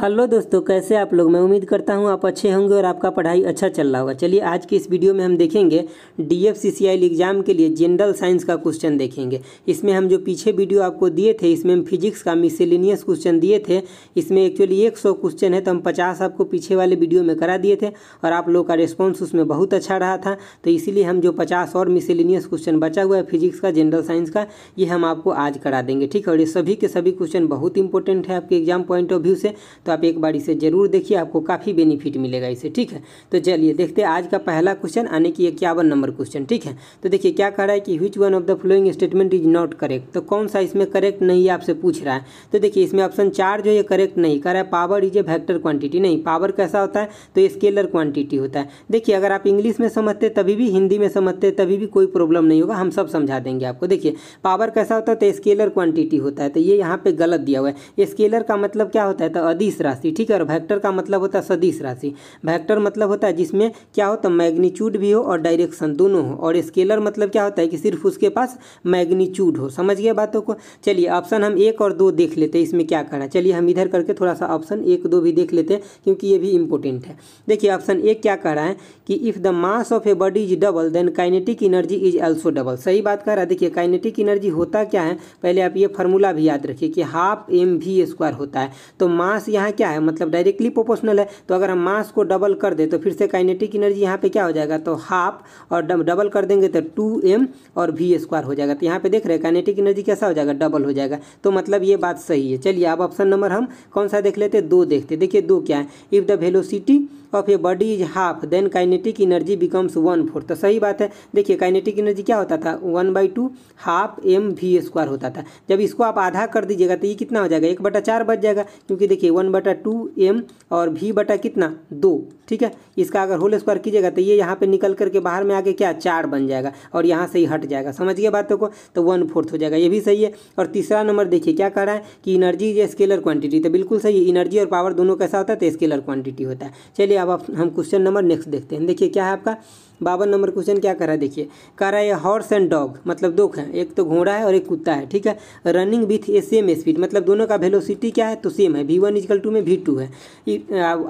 hello दोस्तों कैसे आप लोग मैं उम्मीद करता हूँ आप अच्छे होंगे और आपका पढ़ाई अच्छा चल रहा होगा चलिए आज की इस वीडियो में हम देखेंगे D F C C exam के लिए जनरल साइंस का क्वेश्चन देखेंगे इसमें हम जो पीछे वीडियो आपको दिए थे इसमें हम फिजिक्स का मिसेलिनियस क्वेश्चन दिए थे इसमें एक्चुअली एक सौ क्वेश्चन है तो हम पचास आपको पीछे वाले वीडियो में करा दिए थे और आप लोगों का रिस्पॉन्स उसमें बहुत अच्छा रहा था तो इसीलिए हम जो पचास और मिसेलिनियस क्वेश्चन बचा हुआ है फिजिक्स का जनरल साइंस का ये हम आपको आज करा देंगे ठीक है और ये सभी के सभी क्वेश्चन बहुत इंपॉर्टेंट है आपके एग्जाम पॉइंट ऑफ व्यू से तो आप एक बार इसे ज़रूर देखिए आपको काफ़ी बेनिफिट मिलेगा इसे ठीक है तो चलिए देखते हैं आज का पहला क्वेश्चन आने की इक्यावन नंबर क्वेश्चन ठीक है तो देखिए क्या कह रहा है कि which one of the following statement is not correct तो कौन सा इसमें करेक्ट नहीं आपसे पूछ रहा है तो देखिए इसमें ऑप्शन चार जो ये करेक्ट नहीं कर रहा है power is a vector quantity नहीं पावर कैसा होता है तो स्केलर क्वांटिटी होता है देखिए अगर आप इंग्लिश में समझते तभी भी हिंदी में समझते तभी भी कोई प्रॉब्लम नहीं होगा हम सब समझा देंगे आपको देखिए पावर कैसा होता है तो स्केलर क्वांटिटी होता है तो ये यहाँ पे गलत दिया हुआ है स्केलर का मतलब क्या होता है तो अधिस सदिश राशि ठीक है और वैक्टर का मतलब होता है सदिश राशि वैक्टर मतलब होता है जिसमें क्या होता है मैग्नीच्यूड भी हो और डायरेक्शन दोनों हो और स्केलर मतलब क्या होता है कि सिर्फ उसके पास मैग्नीच्यूड हो समझ गया बातों को चलिए ऑप्शन हम एक और दो देख लेते हैं इसमें क्या करना चलिए हम इधर करके थोड़ा सा ऑप्शन एक दो भी देख लेते हैं क्योंकि ये भी इंपॉर्टेंट है देखिए ऑप्शन एक क्या कह रहा है कि if the mass of a body is double then kinetic energy is also double सही बात कह रहा है देखिए काइनेटिक एनर्जी होता क्या है पहले आप ये फॉर्मूला भी याद रखिए कि हाफ एम भी स्क्वायर होता है तो मास यहाँ यहाँ क्या है मतलब डायरेक्टली प्रोपोर्शनल है तो अगर हम मास को डबल कर दें तो फिर से काइनेटिक एनर्जी यहाँ पे क्या हो जाएगा तो हाफ और डबल कर देंगे तो टू एम और वी स्क्वायर हो जाएगा तो यहाँ पे देख रहे हैं काइनेटिक एनर्जी कैसा हो जाएगा डबल हो जाएगा तो मतलब ये बात सही है चलिए अब ऑप्शन नंबर हम कौन सा देख लेते दो देखते देखिए दो क्या है if the velocity of a body is half then kinetic energy becomes one fourth तो सही बात है देखिए काइनेटिक एनर्जी क्या होता था one by two half M V square होता था जब इसको आप आधा कर दीजिएगा तो ये कितना हो जाएगा एक बटा चार बच जाएगा क्योंकि देखिए वन बटा टू एम और वी बटा कितना दो ठीक है इसका अगर होल स्क्वायर कीजिएगा तो ये यहाँ पे निकल करके बाहर में आके क्या चार बन जाएगा और यहाँ से ही हट जाएगा समझ गए बातों को तो वन फोर्थ हो जाएगा ये भी सही है और तीसरा नंबर देखिए क्या कह रहा है कि इनर्जी इज स्केलर क्वांटिटी तो बिल्कुल सही है इनर्जी और पावर दोनों कैसा होता है तो स्केलर क्वांटिटी होता है चलिए अब हम क्वेश्चन नंबर नेक्स्ट देखते हैं देखिए क्या है आपका बावन नंबर क्वेश्चन क्या कर रहा है देखिए कह रहा है हॉर्स एंड डॉग मतलब दो हैं एक तो घोड़ा है और एक कुत्ता है ठीक है running with a same speed मतलब दोनों का वेलोसिटी क्या है तो सेम है वी वन इजकल टू में वी टू है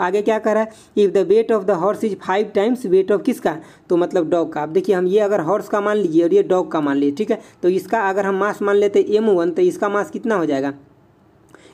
आगे क्या कर रहा है if the weight of the horse is five times weight of किसका तो मतलब डॉग का आप देखिए हम ये अगर हॉर्स का मान लीजिए और ये डॉग का मान लीजिए ठीक है तो इसका अगर हम मास मान लेते एम वन तो इसका मास कितना हो जाएगा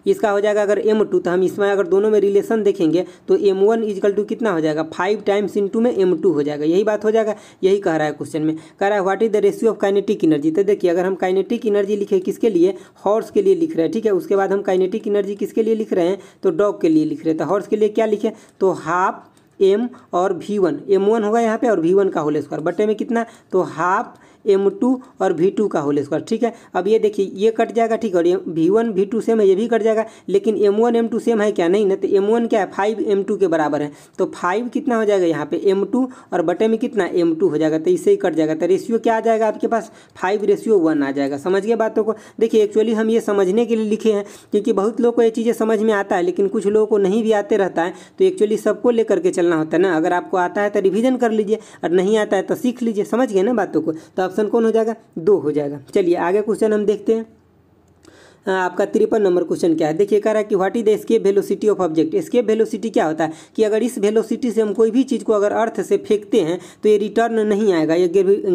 इसका हो जाएगा अगर एम टू तो हम इसमें अगर दोनों में रिलेशन देखेंगे तो एम वन इजकल टू कितना हो जाएगा फाइव टाइम्स इन टू में एम टू हो जाएगा यही बात हो जाएगा यही कह रहा है क्वेश्चन में कह रहा है what is the ratio of kinetic energy तो देखिए अगर हम काइनेटिक एनर्जी लिखे किसके लिए हॉर्स के लिए लिख रहे हैं ठीक है उसके बाद हम काइनेटिक एनर्जी किसके लिए लिख रहे हैं तो डॉग के लिए लिख रहे तो हॉर्स के लिए क्या लिखे तो हाफ एम और वी वन एम वन होगा यहाँ पे और वी वन का होल स्क्वायर बटे में कितना तो हाफ एम टू और वी टू का होल स्क्वायर ठीक है अब ये देखिए ये कट जाएगा ठीक और V one V two same है ये भी कट जाएगा लेकिन M one M two same है क्या नहीं ना तो एम वन क्या है फाइव एम टू के बराबर है तो फाइव कितना हो जाएगा यहाँ पे एम टू और बटे में कितना एम टू हो जाएगा तो इससे ही कट जाएगा तो रेशियो क्या आ जाएगा आपके पास फाइव रेशियो वन आ जाएगा समझ गए बातों को देखिए एक्चुअली हम ये समझने के लिए लिखे हैं क्योंकि बहुत लोग को ये चीज़ें समझ में आता है लेकिन कुछ लोगों को नहीं भी आते रहता है तो एक्चुअली सबको लेकर के चलना होता है ना अगर आपको आता है तो रिविजन कर लीजिए और नहीं आता है तो सीख लीजिए समझ गए ना बातों को तो अब ऑप्शन कौन हो जाएगा दो हो जाएगा चलिए आगे क्वेश्चन हम देखते हैं आपका तिरपन नंबर क्वेश्चन क्या है देखिए कह रहा है कि what is the escape velocity of object escape velocity क्या होता है कि अगर इस वेलोसिटी से हम कोई भी चीज़ को अगर अर्थ से फेंकते हैं तो ये रिटर्न नहीं आएगा ये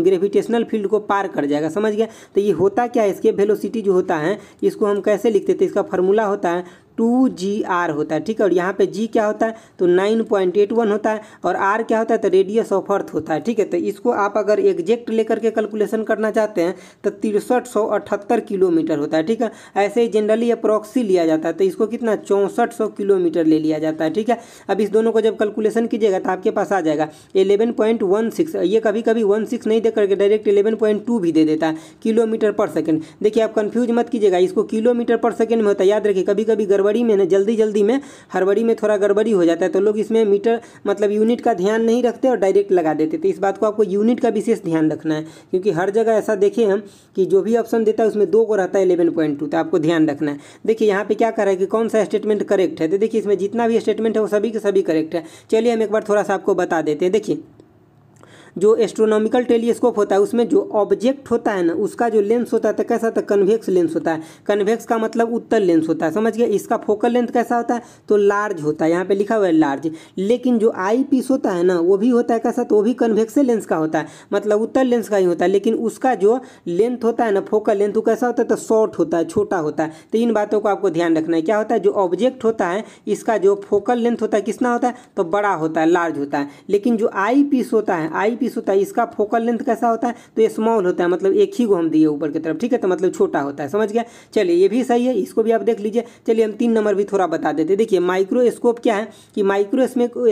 ग्रेविटेशनल फील्ड को पार कर जाएगा समझ गया तो ये होता क्या है स्केप वेलोसिटी जो होता है इसको हम कैसे लिखते थे इसका फॉर्मूला होता है टू जी आर होता है ठीक है और यहाँ पे जी क्या होता है तो नाइन पॉइंट एट वन होता है और आर क्या होता है तो रेडियस ऑफ अर्थ होता है ठीक है तो इसको आप अगर एग्जैक्ट लेकर के कैलकुलेशन करना चाहते हैं तो तिरसठ सौ अठहत्तर किलोमीटर होता है ठीक है ऐसे ही जनरली अप्रॉक्सी लिया जाता है तो इसको कितना चौंसठ सौ किलोमीटर ले लिया जाता है ठीक है अब इस दोनों को जब कैलकुलेशन कीजिएगा तो आपके पास आ जाएगा एलेवन पॉइंट वन सिक्स ये कभी कभी वन सिक्स नहीं दे करके डायरेक्ट एलेवन पॉइंट टू भी दे देता है किलोमीटर पर सेकेंड देखिए आप कन्फ्यूज मत कीजिएगा इसको किलोमीटर पर सेकेंड में होता है याद रखिए कभी कभी गड़बड़ हड़बड़ी में ना जल्दी जल्दी में हड़बड़ी में थोड़ा गड़बड़ी हो जाता है तो लोग इसमें मीटर मतलब यूनिट का ध्यान नहीं रखते और डायरेक्ट लगा देते तो इस बात को आपको यूनिट का विशेष ध्यान रखना है क्योंकि हर जगह ऐसा देखें हम कि जो भी ऑप्शन देता है उसमें दो को रहता है इलेवन पॉइंट टू तो आपको ध्यान रखना है देखिए यहाँ पे क्या कर रहा है कि कौन सा स्टेटमेंट करेक्ट है तो देखिए इसमें जितना भी स्टेटमेंट है वो सभी के सभी करेक्ट है चलिए हम एक बार थोड़ा सा आपको बता देते हैं देखिए जो एस्ट्रोनॉमिकल टेलीस्कोप होता है उसमें जो ऑब्जेक्ट होता है ना उसका जो लेंस होता है कैसा होता है कन्वेक्स लेंस होता है कन्वेक्स का मतलब उत्तर लेंस होता है समझ गया इसका फोकल लेंथ कैसा होता है तो लार्ज होता है यहाँ पे लिखा हुआ है लार्ज लेकिन जो आई पीस होता है ना वो भी होता है कैसा तो वो भी कन्वेक्स लेंस का होता है मतलब उत्तर लेंस का ही होता है लेकिन उसका जो लेंथ होता है ना फोकल लेंथ वो कैसा होता है तो शॉर्ट होता है छोटा होता है तो इन बातों को आपको ध्यान रखना है क्या होता है जो ऑब्जेक्ट होता है इसका जो फोकल लेंथ होता है किसना होता है तो बड़ा होता है लार्ज होता है लेकिन जो आई पीस होता है आई पीस पीस होता है इसका फोकल लेंथ कैसा होता है तो ये स्मॉल होता है मतलब एक ही को हम दिए ऊपर की तरफ ठीक है तो मतलब छोटा होता है समझ गया चलिए ये भी सही है इसको भी आप देख लीजिए चलिए हम तीन नंबर भी थोड़ा बता देते देखिए माइक्रोस्कोप क्या है कि माइक्रो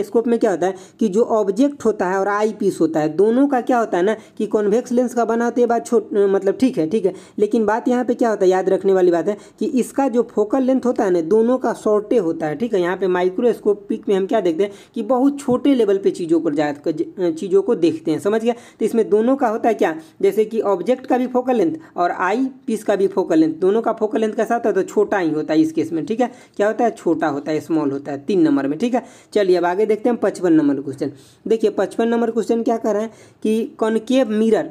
स्कोप में क्या होता है कि जो ऑब्जेक्ट होता है और आई पीस होता है दोनों का क्या होता है ना कि कॉन्वेक्स लेंस का बना होता है बात छोट मतलब ठीक है ठीक है लेकिन बात यहाँ पे क्या होता है याद रखने वाली बात है कि इसका जो फोकल लेंथ होता है ना दोनों का शॉर्टे होता है ठीक है यहाँ पे माइक्रोस्कोपिक में हम क्या देखते हैं कि बहुत छोटे लेवल पे चीज़ों को जा चीज़ों को देखते हैं लिखते हैं समझ गया तो इसमें दोनों का होता है क्या जैसे कि ऑब्जेक्ट का भी फोकल लेंथ और आई पीस का भी फोकल लेंथ दोनों का फोकल लेंथ कैसा होता है तो छोटा ही होता है इस केस में ठीक है क्या होता है छोटा होता है स्मॉल होता है तीन नंबर में ठीक है चलिए अब आगे देखते हैं पचपन नंबर क्वेश्चन देखिए पचपन नंबर क्वेश्चन क्या कर रहे हैं कि कॉनकेव मिरर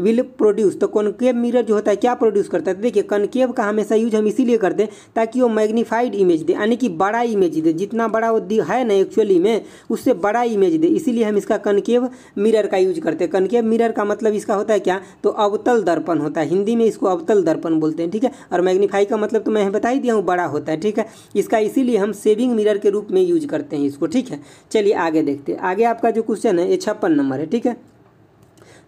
विल प्रोड्यूस तो कॉनकेव मिरर जो होता है क्या प्रोड्यूस करता है तो देखिए कॉनकेव का हमेशा यूज हम इसीलिए करते हैं ताकि वो मैग्नीफाइड इमेज दे यानी कि बड़ा इमेज दे जितना बड़ा वो है ना एक्चुअली में उससे बड़ा इमेज दे इसीलिए हम इसका कनकेव मिरर का यूज करते हैं कनकेव मिरर का मतलब इसका होता है क्या तो अवतल दर्पण होता है हिंदी में इसको अवतल दर्पण बोलते हैं ठीक है और मैग्नीफाई का मतलब तो मैं बता ही दिया हूँ बड़ा होता है ठीक है इसका इसीलिए हम सेविंग मिरर के रूप में यूज करते हैं इसको ठीक है चलिए आगे देखते हैं आगे आपका जो क्वेश्चन है ये छप्पन नंबर है ठीक है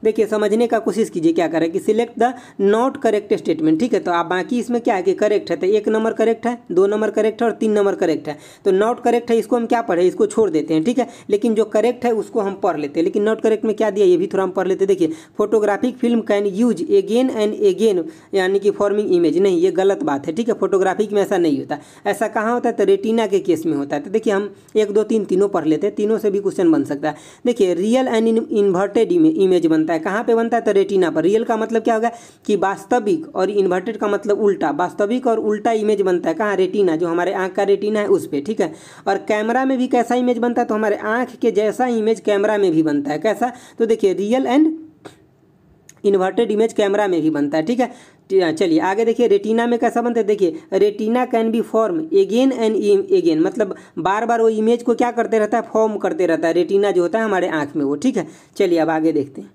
देखिए समझने का कोशिश कीजिए क्या करें कि select the not correct statement ठीक है तो आप बाकी इसमें क्या है कि करेक्ट है तो एक नंबर करेक्ट है दो नंबर करेक्ट है और तीन नंबर करेक्ट है तो नॉट करेक्ट है इसको हम क्या पढ़े इसको छोड़ देते हैं ठीक है लेकिन जो करेक्ट है उसको हम पढ़ लेते हैं लेकिन नॉट करेक्ट में क्या दिया ये भी थोड़ा हम पढ़ लेते हैं देखिए photographic film can use again and again यानी कि फॉर्मिंग इमेज नहीं ये गलत बात है ठीक है फोटोग्राफिक में ऐसा नहीं होता ऐसा कहाँ होता है तो रेटिना के केस में होता है तो देखिए हम एक दो तीन तीनों पढ़ लेते हैं तीनों से भी क्वेश्चन बन सकता है देखिए रियल एंड इन्वर्टेड इमेज बनता बनता है कहाँ पे बनता है तो रेटिना पर रियल का मतलब क्या होगा कि वास्तविक और इन्वर्टेड का मतलब उल्टा वास्तविक और उल्टा इमेज बनता है कहाँ रेटिना जो हमारे आँख का रेटिना है उस पर ठीक है और कैमरा में भी कैसा इमेज बनता है तो हमारे आँख के जैसा इमेज कैमरा में भी बनता है कैसा तो देखिए real and inverted image camera में भी बनता है ठीक है हाँ, चलिए आगे देखिए रेटिना में कैसा बनता है देखिए retina can be form again and again मतलब बार बार वो इमेज को क्या करते रहता है फॉर्म करते रहता है रेटिना जो होता है हमारे आँख में वो ठीक है चलिए अब आगे देखते हैं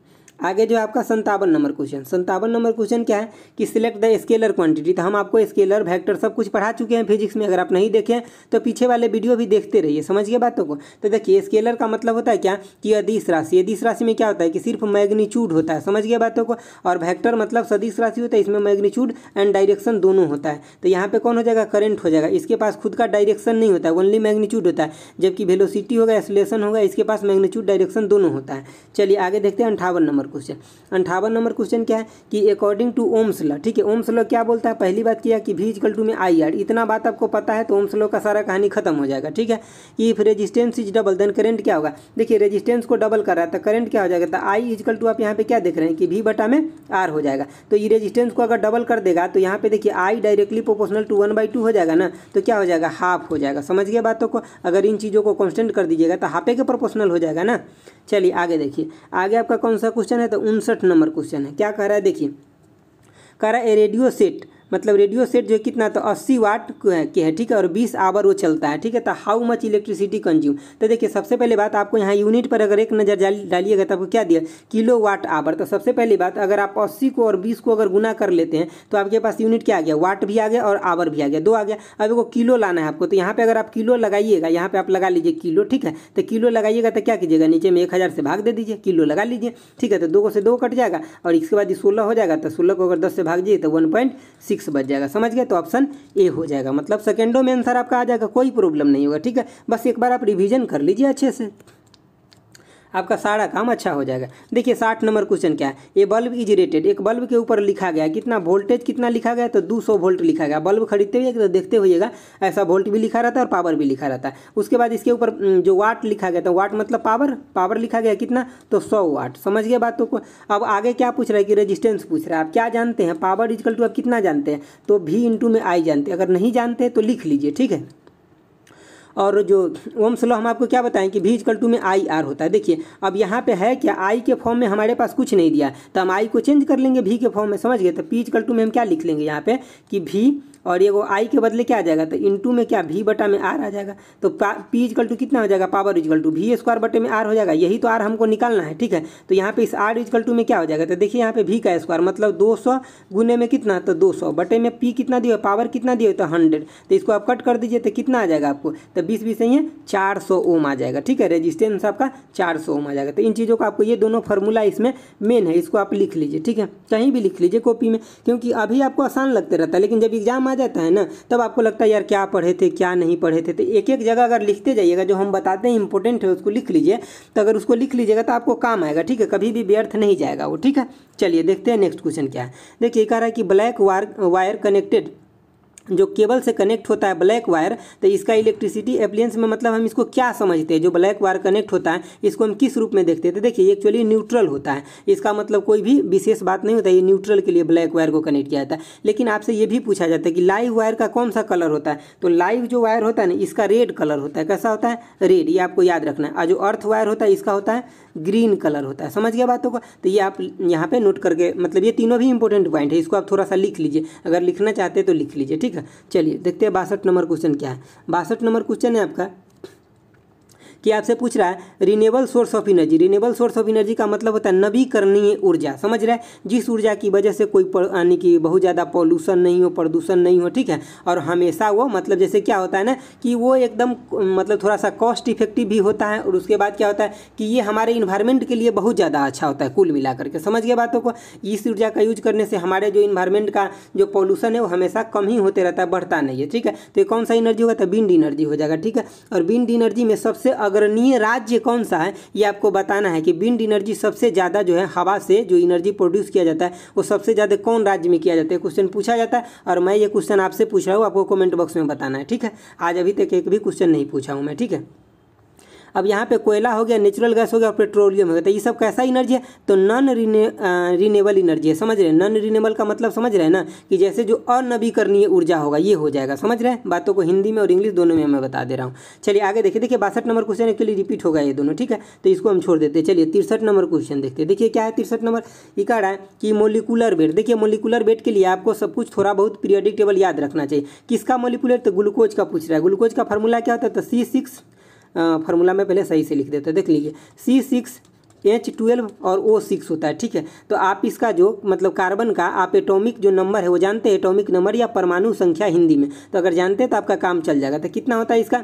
आगे जो है आपका संतावन नंबर क्वेश्चन संतावन नंबर क्वेश्चन क्या है कि सिलेक्ट द स्केलर क्वांटिटी तो हम आपको स्केलर वेक्टर सब कुछ पढ़ा चुके हैं फिजिक्स में अगर आप नहीं देखें तो पीछे वाले वीडियो भी देखते रहिए समझ गए बातों को तो देखिए स्केलर का मतलब होता है क्या कि अधिस राशि अदिश राशि में क्या होता है कि सिर्फ मैग्नीच्यूड होता है समझ गए बातों को और वैक्टर मतलब सदिश राशि होता है इसमें मैग्नीच्यूड एंड डायरेक्शन दोनों होता है तो यहाँ पर कौन हो जाएगा करेंट हो जाएगा इसके पास खुद का डायरेक्शन नहीं होता है ओनली मैग्नीच्यूड होता है जबकि वेलोसिटी होगा एसोलेशन होगा इसके पास मैग्नीच्यूड डायरेक्शन दोनों होता है चलिए आगे देखते हैं अंठावन नंबर क्वेश्चन अंठावन नंबर क्वेश्चन क्या है कि अकॉर्डिंग टू ओम्स लॉ ठीक है ओम्स लॉ क्या बोलता है पहली बात किया कि भी इजकल टू में आई आर इतना बात आपको पता है तो ओम्स लॉ का सारा कहानी खत्म हो जाएगा ठीक है कि if resistance is double then current क्या होगा देखिए रेजिस्टेंस को डबल कर रहा है तो करंट क्या हो जाएगा तो आई इजकल टू आप यहाँ पे क्या देख रहे हैं कि भी बटा में आर हो जाएगा तो ये रेजिस्टेंस को अगर डबल कर देगा तो यहाँ पे देखिए I directly proportional to one by two हो जाएगा ना तो क्या हो जाएगा हाफ हो जाएगा समझ गया बातों को अगर इन चीज़ों को कॉन्स्टेंट कर दीजिएगा तो हाफे के प्रोपोर्शनल हो जाएगा ना चलिए आगे देखिए आगे आपका कौन सा क्वेश्चन है तो उनसठ नंबर क्वेश्चन है क्या कह रहा है देखिए कह रहा है रेडियो सेट मतलब रेडियो सेट जो है कितना तो अस्सी वाट के है ठीक है और बीस आवर वो चलता है ठीक है तो हाउ मच इलेक्ट्रिसिटी कंज्यूम तो देखिए सबसे पहले बात आपको यहाँ यूनिट पर अगर एक नज़र डालिएगा तो आपको क्या दिया किलो वाट आवर तो सबसे पहली बात अगर आप अस्सी को और बीस को अगर गुना कर लेते हैं तो आपके पास यूनिट क्या आ गया वाट भी आ गया और आवर भी आ गया दो आ गया अब देखो किलो लाना है आपको तो यहाँ पर अगर आप किलो लगाइएगा यहाँ पर आप लगा लीजिए किलो ठीक है तो किलो लगाइएगा तो क्या कीजिएगा नीचे में एक हज़ार से भाग दे दीजिए किलो लगा लीजिए ठीक है तो दो से दो कट जाएगा और इसके बाद सोलह हो जाएगा तो सोलह को अगर दस से भाग दिए तो वन पॉइंट सिक्स सिक्स बच जाएगा समझ गए तो ऑप्शन ए हो जाएगा मतलब सेकेंडों में आंसर आपका आ जाएगा कोई प्रॉब्लम नहीं होगा ठीक है बस एक बार आप रिविजन कर लीजिए अच्छे से आपका सारा काम अच्छा हो जाएगा देखिए साठ नंबर क्वेश्चन क्या है ये बल्ब इज रेटेड एक बल्ब के ऊपर लिखा गया कितना वोल्टेज कितना लिखा गया तो दो सौ वोल्ट लिखा गया बल्ब खरीदते हुए तो देखते हुएगा ऐसा वोल्ट भी लिखा रहता है और पावर भी लिखा रहता है उसके बाद इसके ऊपर जो वाट लिखा गया था तो वाट मतलब पावर पावर लिखा गया कितना तो सौ वाट समझ गए बात तो को अब आगे क्या पूछ रहा है कि रजिस्टेंस पूछ रहा है आप क्या जानते हैं पावर इजकल टू आप कितना जानते हैं तो भी इंटू में आई जानते हैं अगर नहीं जानते तो लिख लीजिए ठीक है और जो ओम्स लॉ हम आपको क्या बताएं कि भी इजकल टू में आई आर होता है देखिए अब यहाँ पे है क्या आई के फॉर्म में हमारे पास कुछ नहीं दिया तो हम आई को चेंज कर लेंगे भी के फॉर्म में समझ गए तो पी इजकल टू में हम क्या लिख लेंगे यहाँ पे कि भी और ये आई के बदले क्या आ जाएगा तो इन टू में क्या भी बटा में आर आ जाएगा तो पी इजकल टू कितना हो जाएगा पावर इजकल टू भी स्क्वायर बटे में आर हो जाएगा यही तो आर हमको निकालना है ठीक है तो यहाँ पे इस आर इजकल टू में क्या हो जाएगा तो देखिए यहाँ पे भी का स्क्वायर मतलब दो सौ गुने में कितना तो दो सौ बटे में पी कितना दिए पावर कितना दिए तो हंड्रेड तो इसको आप कट कर दीजिए तो कितना आ जाएगा आपको तो बीस बीस नहीं है चार सौ ओम आ जाएगा ठीक है रेजिस्टेंस आपका चार सौ ओम आ जाएगा तो इन चीज़ों का आपको ये दोनों फार्मूला इसमें मेन है इसको आप लिख लीजिए ठीक है कहीं भी लिख लीजिए कॉपी में क्योंकि अभी आपको आसान लगते रहता है लेकिन जब एग्जाम आ जाता है ना तब आपको लगता है यार क्या पढ़े थे क्या नहीं पढ़े थे तो एक एक जगह अगर लिखते जाइएगा जो हम बताते हैं इंपॉर्टेंट है उसको लिख लीजिए तो अगर उसको लिख लीजिएगा तो आपको काम आएगा ठीक है कभी भी व्यर्थ नहीं जाएगा वो ठीक है चलिए देखते हैं नेक्स्ट क्वेश्चन क्या है देखिए कह रहा है कि ब्लैक वायर वायर कनेक्टेड जो केबल से कनेक्ट होता है ब्लैक वायर तो इसका इलेक्ट्रिसिटी एप्लियंस में मतलब हम इसको क्या समझते हैं जो ब्लैक वायर कनेक्ट होता है इसको हम किस रूप में देखते हैं तो देखिए एक्चुअली न्यूट्रल होता है इसका मतलब कोई भी विशेष बात नहीं होता है ये न्यूट्रल के लिए ब्लैक वायर को कनेक्ट किया जाता है लेकिन आपसे ये भी पूछा जाता है कि लाइव वायर का कौन सा कलर होता है तो लाइव जो वायर होता है ना इसका रेड कलर होता है कैसा होता है रेड ये आपको याद रखना है और जो अर्थ वायर होता है इसका होता है ग्रीन कलर होता है समझ गया बातों को तो ये आप यहाँ पर नोट करके मतलब ये तीनों भी इंपॉर्टेंट पॉइंट है इसको आप थोड़ा सा लिख लीजिए अगर लिखना चाहते तो लिख लीजिए ठीक ठीक है चलिए देखते हैं बासठ नंबर क्वेश्चन क्या है बासठ नंबर क्वेश्चन है आपका कि आपसे पूछ रहा है renewable source of energy renewable source of energy का मतलब होता है नवीकरणीय ऊर्जा समझ रहे हैं जिस ऊर्जा की वजह से कोई यानी कि बहुत ज़्यादा पॉल्यूशन नहीं हो प्रदूषण नहीं हो ठीक है और हमेशा वो मतलब जैसे क्या होता है ना कि वो एकदम मतलब थोड़ा सा कॉस्ट इफेक्टिव भी होता है और उसके बाद क्या होता है कि ये हमारे इन्वायरमेंट के लिए बहुत ज़्यादा अच्छा होता है कुल मिला करके समझ गए बातों को इस ऊर्जा का यूज करने से हमारे जो इन्वायरमेंट का जो पॉल्यूशन है वो हमेशा कम ही होते रहता है बढ़ता नहीं है ठीक है तो कौन सा एनर्जी होगा तो विंड एनर्जी हो जाएगा ठीक है और विंड एनर्जी में सबसे अग्रणीय राज्य कौन सा है ये आपको बताना है कि विंड एनर्जी सबसे ज़्यादा जो है हवा से जो एनर्जी प्रोड्यूस किया जाता है वो सबसे ज़्यादा कौन राज्य में किया जाता है क्वेश्चन पूछा जाता है और मैं ये क्वेश्चन आपसे पूछ रहा हूँ आपको कमेंट बॉक्स में बताना है ठीक है आज अभी तक एक भी क्वेश्चन नहीं पूछा हूँ मैं ठीक है अब यहाँ पे कोयला हो गया नेचुरल गैस हो गया और पेट्रोलियम हो गया तो ये सब कैसा इनर्जी है तो नॉन रिने रिनेबल इनर्जी है समझ रहे हैं नॉन रिनेबल का मतलब समझ रहे हैं ना कि जैसे जो अनवीकरणीय ऊर्जा होगा ये हो जाएगा समझ रहे हैं बातों को हिंदी में और इंग्लिश दोनों में मैं बता दे रहा हूँ चलिए आगे देखिए देखिए बासठ नंबर क्वेश्चन के लिए रिपीट होगा ये दोनों ठीक है तो इसको हम छोड़ देते हैं चलिए तिरसठ नंबर क्वेश्चन देखते देखिए क्या है तिरसठ नंबर कह रहा है कि मोलिकुलर वेट देखिए मोलिकुलर वेट के लिए आपको सब कुछ थोड़ा बहुत पीरियडिक टेबल याद रखना चाहिए किसका मोलिकुलर तो ग्लूकोज का पूछ रहा है ग्लूकोज का फॉर्मूला क्या होता है तो सी सिक्स फार्मूला में पहले सही से लिख देते हैं देख लीजिए सी सिक्स एच ट्वेल्व और ओ सिक्स होता है ठीक है तो आप इसका जो मतलब कार्बन का आप एटॉमिक जो नंबर है वो जानते हैं एटॉमिक नंबर या परमाणु संख्या हिंदी में तो अगर जानते हैं तो आपका काम चल जाएगा तो कितना होता है इसका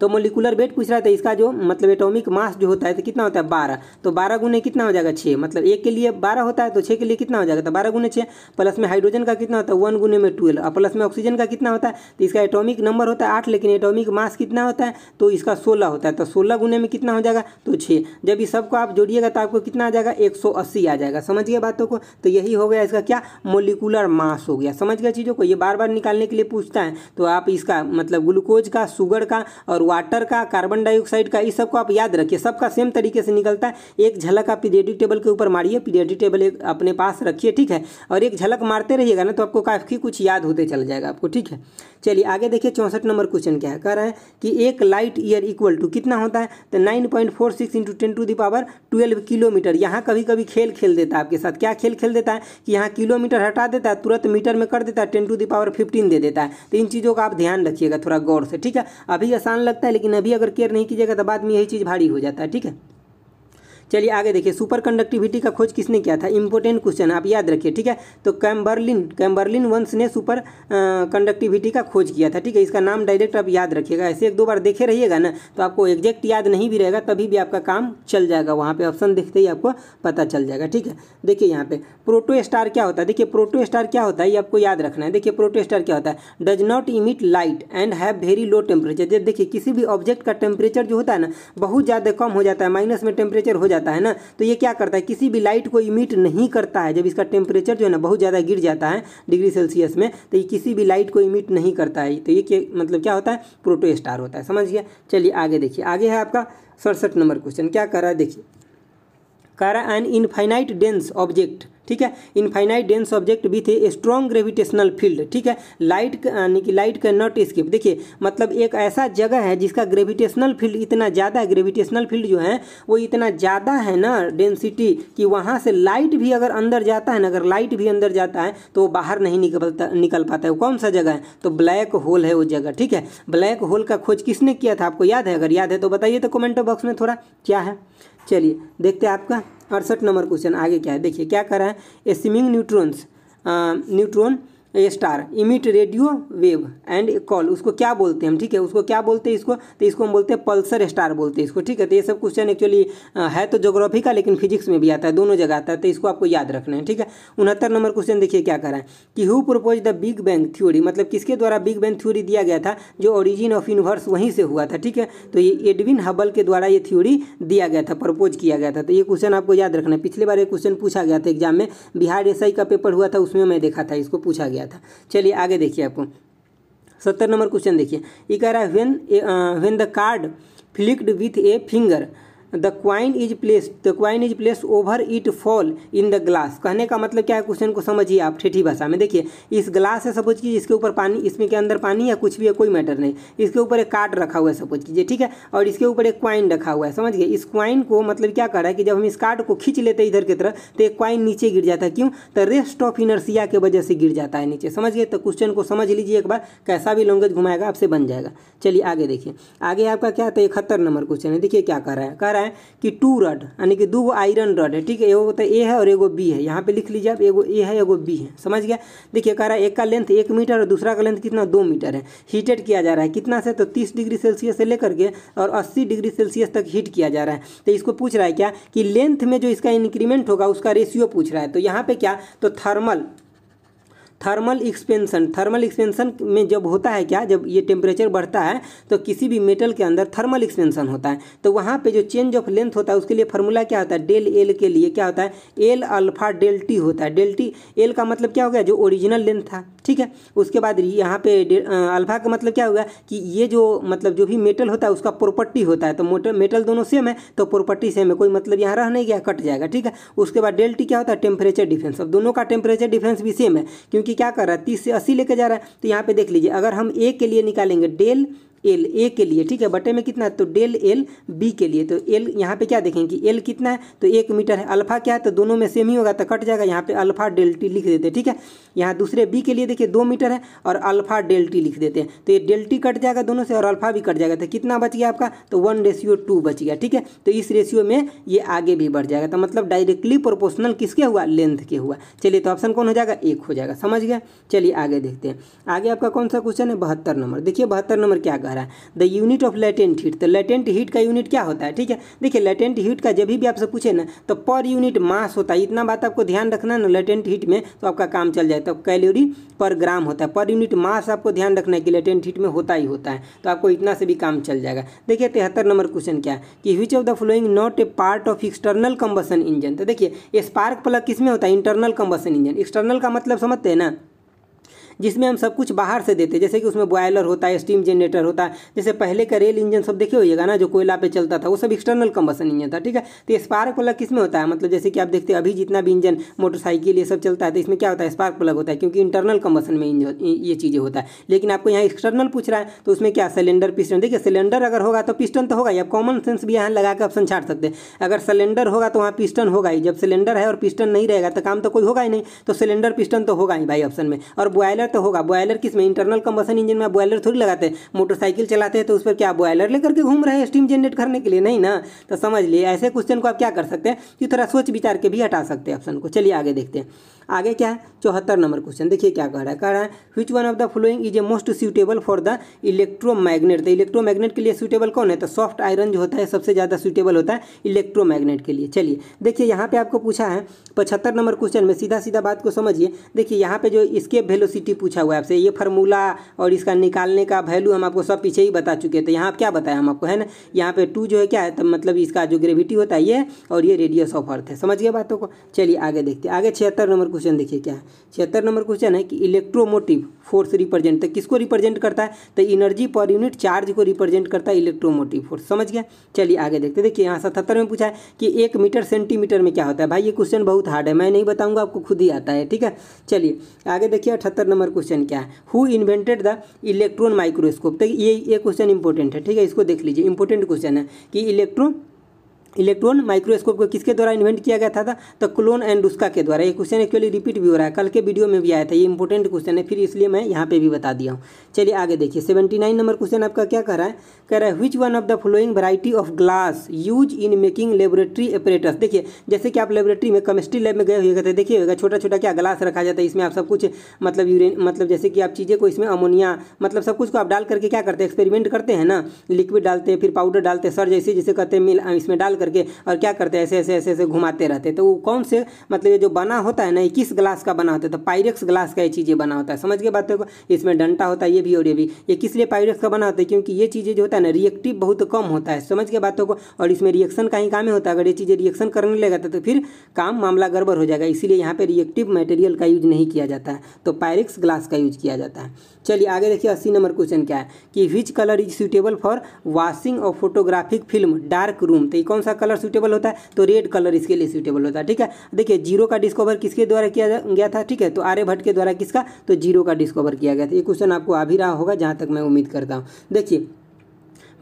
तो मोलिकुलर वेट पूछ रहा था इसका जो मतलब एटॉमिक मास जो होता है तो कितना होता है बारह तो बारह गुने कितना हो जाएगा छः मतलब एक के लिए बारह होता है तो छः के लिए कितना हो जाएगा तो बारह गुने छः प्लस में हाइड्रोजन का कितना होता है वन गुने में ट्वेल्व और प्लस में ऑक्सीजन का कितना होता है तो इसका एटोमिक नंबर होता है आठ लेकिन एटोमिक मास कितना होता है तो इसका सोलह होता है तो सोलह गुने में कितना हो जाएगा तो छः जब इस सबको आप जोड़िएगा तो आपको कितना आ जाएगा एक सौ अस्सी आ जाएगा समझिए बातों को तो यही हो गया इसका क्या मोलिकुलर मास हो गया समझ गया चीज़ों को ये बार बार निकालने के लिए पूछता है तो आप इसका मतलब ग्लूकोज का शुगर का और वाटर का कार्बन डाइऑक्साइड का इस सबको आप याद रखिए सबका सेम तरीके से निकलता है एक झलक आप पीरियडिक टेबल के ऊपर मारिए पीरियडिक टेबल एक अपने पास रखिए ठीक है और एक झलक मारते रहिएगा ना तो आपको काफ़ी कुछ याद होते चल जाएगा आपको ठीक है चलिए आगे देखिए चौंसठ नंबर क्वेश्चन क्या है कह रहा है कि एक लाइट ईयर इक्वल टू कितना होता है तो nine point four six into ten to the power twelve kilometre यहाँ कभी कभी खेल खेल देता है आपके साथ क्या खेल खेल देता है कि यहाँ किलोमीटर हटा देता है तुरंत मीटर में कर देता है ten to the power fifteen दे देता है तो इन चीज़ों का आप ध्यान रखिएगा थोड़ा गौर से ठीक है अभी आसान लग लगता है लेकिन अभी अगर केयर नहीं कीजिएगा तो बाद में यही चीज़ भारी हो जाता है ठीक है चलिए आगे देखिए सुपर कंडक्टिविटी का खोज किसने किया था इंपॉर्टेंट क्वेश्चन आप याद रखिए ठीक है तो कैम्बरलिन कैम्बरलिन वंश ने सुपर कंडक्टिविटी का खोज किया था ठीक है इसका नाम डायरेक्ट आप याद रखिएगा ऐसे एक दो बार देखे रहिएगा ना तो आपको एग्जैक्ट याद नहीं भी रहेगा तभी भी आपका काम चल जाएगा वहाँ पर ऑप्शन देखते ही आपको पता चल जाएगा ठीक है देखिए यहाँ पे प्रोटो स्टार क्या होता है देखिए प्रोटो स्टार क्या होता है ये आपको याद रखना है देखिए प्रोटो स्टार क्या होता है does not emit light and have very low temperature देखिए किसी भी ऑब्जेक्ट का टेम्परेचर जो होता है ना बहुत ज़्यादा कम हो जाता है माइनस में टेम्परेचर हो जाता है जाता है ना तो ये क्या करता है किसी भी लाइट को इमिट नहीं करता है जब इसका टेम्परेचर जो है ना बहुत ज़्यादा गिर जाता है डिग्री सेल्सियस में तो ये किसी भी लाइट को इमिट नहीं करता है तो ये क्या मतलब क्या होता है प्रोटो स्टार होता है समझ गया चलिए आगे देखिए आगे है आपका सड़सठ नंबर क्वेश्चन क्या कर रहा है देखिए कह रहा है एन इनफाइनाइट डेंस ऑब्जेक्ट ठीक है इनफाइनाइट डेंस ऑब्जेक्ट भी थे स्ट्रॉन्ग ग्रेविटेशनल फील्ड ठीक है लाइट यानी कि लाइट का नॉट स्किप देखिए मतलब एक ऐसा जगह है जिसका ग्रेविटेशनल फील्ड इतना ज़्यादा है ग्रेविटेशनल फील्ड जो है वो इतना ज़्यादा है ना डेंसिटी कि वहाँ से लाइट भी अगर अंदर जाता है ना अगर लाइट भी अंदर जाता है तो वो बाहर नहीं निकलता निकल पाता है वो कौन सा जगह है तो ब्लैक होल है वो जगह ठीक है ब्लैक होल का खोज किसने किया था आपको याद है अगर याद है तो बताइए तो कमेंट बॉक्स में थोड़ा क्या है चलिए देखते हैं आपका अड़सठ नंबर क्वेश्चन आगे क्या है देखिए क्या कर रहा है a seeming neutrons neutron star emit radio wave and call उसको क्या बोलते हैं हम ठीक है उसको क्या बोलते हैं इसको तो इसको हम बोलते हैं पल्सर स्टार बोलते हैं इसको ठीक है तो ये सब क्वेश्चन एक्चुअली है तो जोग्राफी का लेकिन फिजिक्स में भी आता है दोनों जगह आता है तो इसको आपको याद रखना है ठीक है उनहत्तर नंबर क्वेश्चन देखिए क्या कर रहा है कि who propose the big bang theory मतलब किसके द्वारा बिग बैंग थ्योरी दिया गया था जो ओरिजिन ऑफ यूनिवर्स वहीं से हुआ था ठीक है तो ये एडविन हबल के द्वारा ये थ्योरी दिया गया था प्रपोज किया गया था तो ये क्वेश्चन आपको याद रखना है पिछले बार ये क्वेश्चन पूछा गया था एग्जाम में बिहार एस का पेपर हुआ था उसमें मैं देखा था इसको पूछा गया किया था चलिए आगे देखिए आपको सत्तर नंबर क्वेश्चन देखिए ये कह रहा है when when the card flicked with a finger the coin is place the coin is place over it fall in the glass कहने का मतलब क्या है क्वेश्चन को समझिए आप ठेठी भाषा में देखिए इस ग्लास है सपोज कीजिए इसके ऊपर पानी इसमें के अंदर पानी या कुछ भी है कोई मैटर नहीं इसके ऊपर एक कार्ड रखा हुआ है सपोज कीजिए ठीक है और इसके ऊपर एक क्वाइन रखा हुआ है समझ गए इस क्वाइन को मतलब क्या कर रहा है कि जब हम इस कार्ड को खींच लेते हैं इधर की तरफ तो एक क्वाइन नीचे गिर जाता है क्यों तो रेस्ट ऑफ इनर्सिया के वजह से गिर जाता है नीचे समझ गए तो क्वेश्चन को समझ लीजिए एक बार कैसा भी लैंग्वेज घुमाएगा आपसे बन जाएगा चलिए आगे देखिए आगे आपका क्या है इकहत्तर नंबर क्वेश्चन है देखिए क्या कर रहा है कह रहा है है कि टू रड यानी कि दो आयरन रड है ठीक है एगो तो ए है और एगो बी है यहाँ पे लिख लीजिए आप एगो ए है एगो बी है समझ गया देखिए कह रहा है एक का लेंथ एक मीटर और दूसरा का लेंथ कितना दो मीटर है हीटेड किया जा रहा है कितना से तो तीस डिग्री सेल्सियस से लेकर के और अस्सी डिग्री सेल्सियस तक हीट किया जा रहा है तो इसको पूछ रहा है क्या कि लेंथ में जो इसका इंक्रीमेंट होगा उसका रेशियो पूछ रहा है तो यहाँ पे क्या तो thermal thermal expansion thermal expansion में जब होता है क्या जब ये टेम्परेचर बढ़ता है तो किसी भी मेटल के अंदर थर्मल एक्सपेंशन होता है तो वहाँ पे जो चेंज ऑफ लेंथ होता है उसके लिए फार्मूला क्या होता है डेल एल के लिए क्या होता है एल अल्फा डेल टी होता है डेल टी एल का मतलब क्या हो गया जो ओरिजिनल लेंथ था ठीक है उसके बाद यहाँ पे अल्फा का मतलब क्या होगा कि ये जो मतलब जो भी मेटल होता है उसका प्रॉपर्टी होता है तो मोटर मेटल दोनों सेम है तो प्रॉपर्टी सेम है कोई मतलब यहाँ रह नहीं गया कट जाएगा ठीक है उसके बाद डेल्टी क्या होता है टेम्परेचर डिफेंस अब दोनों का टेम्परेचर डिफेंस भी सेम है क्योंकि क्या कर रहा है तीस से अस्सी लेके जा रहा है तो यहाँ पे देख लीजिए अगर हम ए के लिए निकालेंगे डेल एल ए के लिए ठीक है बटे में कितना है तो डेल एल बी के लिए तो एल यहाँ पे क्या देखेंगे एल कितना है तो एक मीटर है अल्फा क्या है तो दोनों में सेम ही होगा तो कट जाएगा यहाँ पे अल्फा डेल टी लिख देते हैं ठीक है यहाँ दूसरे बी के लिए देखिए दो मीटर है और अल्फा डेल टी लिख देते हैं तो ये डेल टी कट जाएगा दोनों से और अल्फा भी कट जाएगा तो कितना बच गया आपका तो वन रेशियो टू बच गया ठीक है तो इस रेशियो में ये आगे भी बढ़ जाएगा तो मतलब डायरेक्टली प्रोपोर्शनल किसके हुआ लेंथ के हुआ चलिए तो ऑप्शन कौन हो जाएगा एक हो जाएगा समझ गया चलिए आगे देखते हैं आगे आपका कौन सा क्वेश्चन है बहत्तर नंबर देखिए बहत्तर नंबर क्या कहा आ रहा है the unit of latent heat तो लेटेंट हीट का यूनिट क्या होता है ठीक है देखिए लेटेंट हीट का जब भी आपसे पूछे ना तो पर यूनिट मास होता है इतना बात आपको ध्यान रखना ना लेटेंट हीट में तो आपका काम चल जाए तो कैलोरी पर ग्राम होता है पर यूनिट मास आपको ध्यान रखना है कि लेटेंट हीट में होता ही होता है तो आपको इतना से भी काम चल जाएगा देखिए तिहत्तर नंबर क्वेश्चन क्या है कि which of the following not a part of external combustion engine तो देखिए स्पार्क प्लग किस में होता है इंटरनल कम्बसन इंजन एक्सटर्नल का मतलब समझते हैं ना जिसमें हम सब कुछ बाहर से देते जैसे कि उसमें बॉयलर होता है स्टीम जनरेटर होता है जैसे पहले का रेल इंजन सब देखे होइएगा ना जो कोयला पे चलता था वो सब एक्सटर्नल कंबसन इंजन था ठीक है तो स्पार्क प्लग किसमें होता है मतलब जैसे कि आप देखते हैं अभी जितना भी इंजन मोटरसाइकिल ये सब चलता है तो इसमें क्या होता है स्पार्क प्लग होता है क्योंकि इंटरनल कंबसन में ये चीज़ें होता है लेकिन आपको यहाँ एक्सटर्नल पूछ रहा है तो उसमें क्या सिलेंडर पिस्टन देखिए सिलेंडर अगर होगा तो पिस्टन तो होगा ही आप कॉमन सेंस भी यहाँ लगा के ऑप्शन छाट सकते हैं अगर सिलेंडर होगा तो वहाँ पिस्टन होगा ही जब सिलेंडर है और पिस्टन नहीं रहेगा तो काम तो कोई होगा ही नहीं तो सिलेंडर पिस्टन तो होगा ही भाई ऑप्शन में और बॉयलर बॉयलर तो होगा बॉयलर किस में इंटरनल कंबसन इंजन में बॉयलर थोड़ी लगाते हैं मोटरसाइकिल चलाते हैं तो उस पर क्या बॉयलर लेकर के घूम रहे हैं स्टीम जनरेट करने के लिए नहीं ना तो समझ लिए ऐसे क्वेश्चन को आप क्या कर सकते हैं कि थोड़ा सोच विचार के भी हटा सकते हैं ऑप्शन को चलिए आगे देखते हैं आगे क्या है चौहत्तर नंबर क्वेश्चन देखिए क्या कह रहा है कह रहा है which one of the following is a most suitable for the electromagnet the electromagnet के लिए सुटेबल कौन है तो सॉफ्ट आयरन जो होता है सबसे ज़्यादा सुटेबल होता है इलेक्ट्रोमैग्नेट के लिए चलिए देखिए यहाँ पे आपको पूछा है पचहत्तर नंबर क्वेश्चन में सीधा सीधा बात को समझिए देखिए यहाँ पे जो इसके वेलोसिटी पूछा हुआ है आपसे ये फार्मूला और इसका निकालने का वैल्यू हम आपको सब पीछे ही बता चुके हैं तो यहाँ क्या बताया हम आपको है ना यहाँ पे टू जो है क्या है तो मतलब इसका जो ग्रेविटी होता है ये और ये रेडियस ऑफ अर्थ है समझ गए बातों को चलिए आगे देखते आगे छिहत्तर नंबर क्वेश्चन देखिए क्या है छिहत्तर नंबर क्वेश्चन है कि इलेक्ट्रोमोटिव फोर्स रिप्रेजेंट तो किसको रिप्रेजेंट करता है तो इनर्जी पर यूनिट चार्ज को रिप्रेजेंट करता है इलेक्ट्रोमोटिव फोर्स समझ गया चलिए आगे देखते देखिए यहाँ सतहत्तर में पूछा है कि एक मीटर सेंटीमीटर में क्या होता है भाई ये क्वेश्चन बहुत हार्ड है मैं नहीं बताऊंगा आपको खुद ही आता है ठीक है चलिए आगे देखिए अठहत्तर नंबर क्वेश्चन क्या है who invented the electron microscope तो ये ये क्वेश्चन इंपॉर्टेंट है ठीक है इसको देख लीजिए इंपॉर्टेंट क्वेश्चन है कि इलेक्ट्रॉन इलेक्ट्रॉन माइक्रोस्कोप को किसके द्वारा इन्वेंट किया गया था, तो क्लोन एंड उसका के द्वारा ये क्वेश्चन एक्चुअली रिपीट भी हो रहा है कल के वीडियो में भी आया था ये इंपॉर्टेंट क्वेश्चन है फिर इसलिए मैं यहाँ पे भी बता दिया हूँ चलिए आगे देखिए सेवेंटी नाइन नंबर क्वेश्चन आपका क्या कह रहा है कह रहा है which one of the following variety of glass use in making laboratory apparatus देखिए जैसे कि आप लेबोरेटरी में केमिस्ट्री लैब में गए हुए थे देखिए होगा छोटा छोटा क्या ग्लास रखा जाता है इसमें आप सब कुछ मतलब यूरिन मतलब जैसे कि आप चीज़ें को इसमें अमोनिया मतलब सब कुछ को आप डाल करके क्या करते हैं एक्सपेरिमेंट करते हैं ना लिक्विड डालते हैं फिर पाउडर डालते हैं सर जैसे जैसे कहते हैं मिल इसमें डाल करके और क्या करते ऐसे ऐसे ऐसे ऐसे घुमाते रहते तो वो कौन से मतलब ये जो बना होता है ना किस ग्लास का बना होता है तो पायरेक्स ग्लास का ये चीज़ें बना होता है समझ गए बात को इसमें डंटा होता है ये भी और ये भी ये किस लिए पायरेक्स का बना होता है क्योंकि ये चीज़ें जो होता है ना रिएक्टिव बहुत कम होता है समझ गए बातों को और इसमें रिएक्शन का ही काम होता है अगर ये चीज़ें रिएक्शन करने लगा तो फिर काम मामला गड़बड़ हो जाएगा इसीलिए यहाँ पर रिएक्टिव मटेरियल का यूज नहीं किया जाता है तो पायरेक्स ग्लास का यूज किया जाता है चलिए आगे देखिए अस्सी नंबर क्वेश्चन क्या है कि which colour is suitable for washing और फोटोग्राफिक फिल्म डार्क रूम तो ये कौन सा कलर सूटेबल होता है तो रेड कलर इसके लिए सूटेबल होता है ठीक है देखिए जीरो का डिस्कवर किसके द्वारा किया गया था ठीक है तो आर्यभट्ट के द्वारा किसका तो जीरो का डिस्कवर किया गया था ये क्वेश्चन आपको आ भी रहा होगा जहाँ तक मैं उम्मीद करता हूँ देखिए